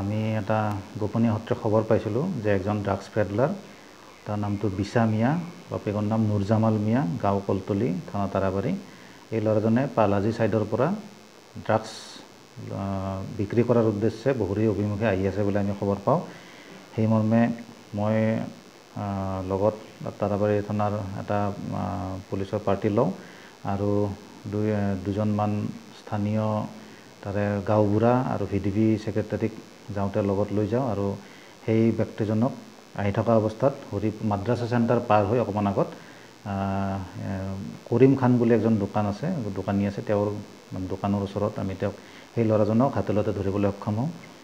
আমি এটা গোপনীয় সূত্ৰে খবৰ পাইছিলোঁ যে এজন ড্ৰাগছ পেডলাৰ তাৰ নামটো বিছা মিয়া বাপেকৰ নাম নুৰজামাল মিয়া গাঁও কলতলি থানা তাৰাবাৰী এই ল'ৰাজনে পালাজী ছাইডৰ পৰা ড্ৰাগছ বিক্ৰী কৰাৰ উদ্দেশ্যে বহুৰি অভিমুখে আহি আছে বুলি আমি খবৰ পাওঁ সেই মৰ্মে মই লগত তাৰাবাৰী থানাৰ এটা পুলিচৰ পাৰ্টি লওঁ আৰু দুই দুজনমান স্থানীয় তাৰে গাঁওবুঢ়া আৰু ভি ডি পি ছেক্ৰেটাৰীক যাওঁতে লগত লৈ যাওঁ আৰু সেই ব্যক্তিজনক আহি থকা অৱস্থাত হৰি মাদ্ৰাছা চেণ্টাৰ পাৰ হৈ অকণমান আগত কৰিম খান বুলি এজন দোকান আছে দোকানী আছে তেওঁৰ দোকানৰ ওচৰত আমি তেওঁক সেই ল'ৰাজনক হাতলতে ধৰিবলৈ সক্ষম হওঁ